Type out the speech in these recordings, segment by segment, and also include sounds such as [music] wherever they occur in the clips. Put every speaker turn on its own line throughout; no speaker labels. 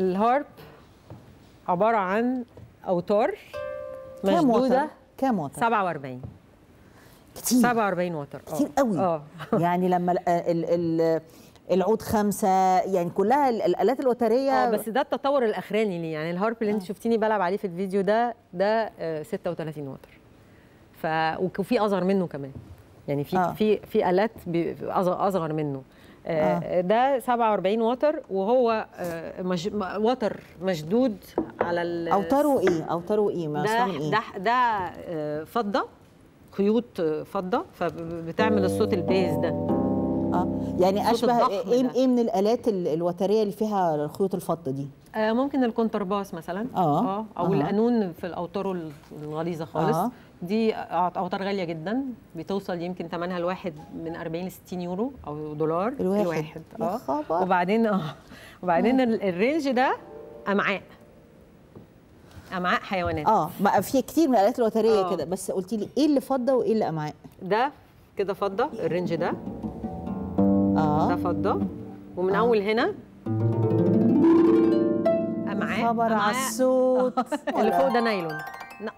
الهارب عباره عن اوتار
مشدوده
كام وتر 47 كتير 47 وتر كتير آه. قوي اه [laughs] يعني
لما الـ الـ العود خمسة يعني كلها الآلات الوترية اه بس
ده التطور الأخراني ليه يعني الهارب اللي انت آه. شفتيني بلعب عليه في الفيديو ده ده 36 آه، وتر ف وفي أصغر منه كمان يعني في آه. في في آلات أصغر منه آه. آه، ده 47 وتر وهو آه، مج... وتر مشدود على ال... اوتاره ايه
اوتاره إيه؟, ايه ده
ده ده فضه خيوط فضه فبتعمل الصوت البيز ده
اه يعني اشبه ايه إيه, ايه من الالات الوتريه اللي فيها خيوط الفضه دي
آه ممكن الكونترباس مثلا اه, آه. او آه. القانون في الاوتار الغليظه خالص آه. دي اوتار غاليه جدا بتوصل يمكن ثمنها الواحد من 40 ل 60 يورو او دولار الواحد, الواحد. اه وبعدين اه وبعدين آه. الرينج ده امعاء امعاء حيوانات اه ما في كتير من الالات
الوتريه آه. كده بس قلتي لي ايه اللي فضه وايه اللي امعاء ده
كده فضه الرينج ده فضه ومن آه. اول هنا معاه خبر على الصوت [laughs] اللي فوق ده نايلون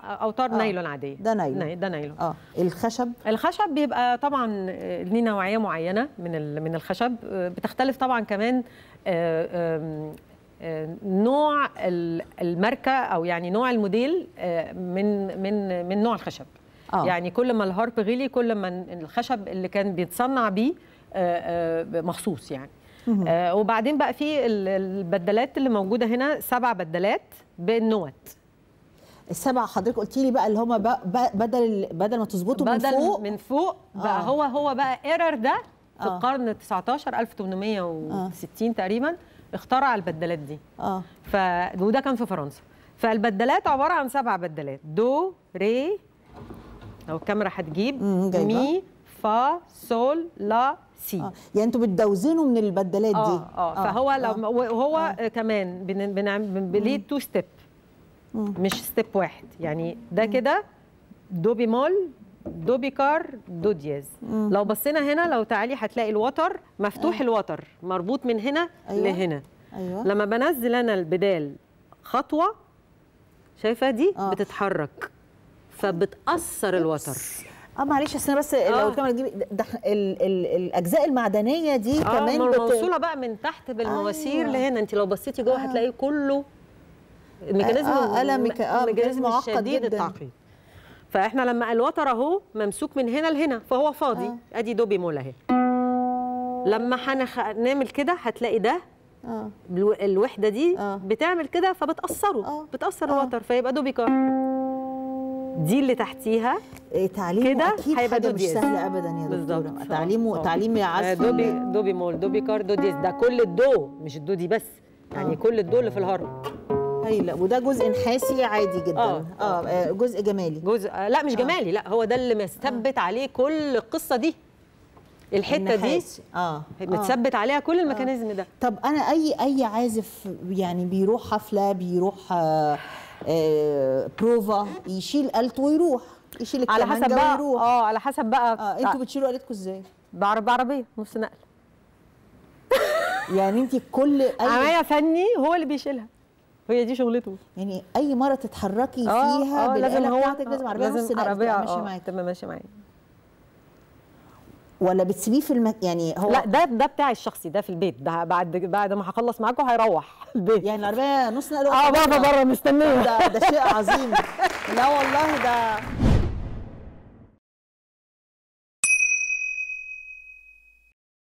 اوتار آه. نايلون عاديه ده نايلون ده نايلون اه الخشب الخشب بيبقى طبعا ليه نوعيه معينه من من الخشب آه، بتختلف طبعا كمان آه، نوع الماركه او يعني نوع الموديل آه، من من من نوع الخشب آه. يعني كل ما الهارب غلي كل ما الخشب اللي كان بيتصنع بيه آه، آه، مخصوص يعني آه، وبعدين بقى في البدلات اللي موجوده هنا سبع بدلات بالنوت
السبع حضرتك قلتي لي بقى اللي هما بدل بدل ما تظبطوا من فوق
من فوق بقى آه. هو هو بقى ايرور ده في آه. القرن 19 1860 آه. تقريبا اخترع البدلات دي اه وده كان في فرنسا فالبدلات عباره عن سبع بدلات دو ري لو الكاميرا هتجيب مي فا سول لا
سي آه. يعني انتوا بتدوزنوا من البدلات دي اه اه, آه، فهو آه. لو
وهو آه. كمان بنعمل ليه تو ستيب مش ستيب واحد يعني ده كده دو بيمول دو بيكار دو دياز مم. لو بصينا هنا لو تعالي هتلاقي الوتر مفتوح آه. الوتر مربوط من هنا أيوة. لهنا أيوة. لما بنزل انا البدال خطوه شايفه دي آه. بتتحرك فبتاثر الوتر
اه معلش استنى بس آه. لو الكاميرا دي ده ال ال الاجزاء المعدنيه دي آه كمان موصوله
بقى من تحت بالمواسير آه. لهنا انت لو بصيتي جوه آه. هتلاقيه كله ميكانيزم آه آه ميكا... آه ميكانيزم شديد التعقيد فاحنا لما الوتر اهو ممسوك من هنا لهنا فهو فاضي آه. ادي دوبي مول اهي لما هنخ... نعمل كده هتلاقي ده آه. الوحده دي آه. بتعمل كده فبتاثره آه. بتاثر آه. الوتر فيبقى كار آه. دي
اللي تحتيها إيه، تعليم كده اكيد هيبقى حاجه مش سهله ابدا يا
دكتوره تعليم تعليم تعليم آه، عزف دوبي دوبي مول دوبي كار دو ديز ده كل الدو مش الدو دي بس آه. يعني أوه. كل الدو اللي في اي لا وده جزء نحاسي عادي جدا اه, آه, آه، جزء جمالي جزء آه لا مش جمالي آه. لا هو ده اللي مثبت آه. عليه كل القصه دي الحته دي اه متثبت عليها كل الميكانيزم
ده طب انا اي اي عازف يعني بيروح حفله بيروح آه بروفا يشيل آلته ويروح
يشيل على حسب بقى ويروح. اه على حسب بقى آه انتوا آه. بتشيلوا قالتكم ازاي؟ بعرب بعربيه نص نقل
يعني انت كل [laughs] أي...
عماية فني هو اللي
بيشيلها هي دي شغلته يعني اي مره تتحركي آه، فيها آه لازم بتاعتك لازم عربيه نص نقل تبقى ماشيه آه، معاك
تبقى ماشيه معايا ولا بتسيبيه في المك... يعني هو لا ده ده بتاعي الشخصي ده في البيت ده بعد بعد ما هخلص معاكم هيروح [laughs] البيت يعني العربيه نص نقل اه بابا بره مستنيه ده ده شيء عظيم
[laughs] لا والله ده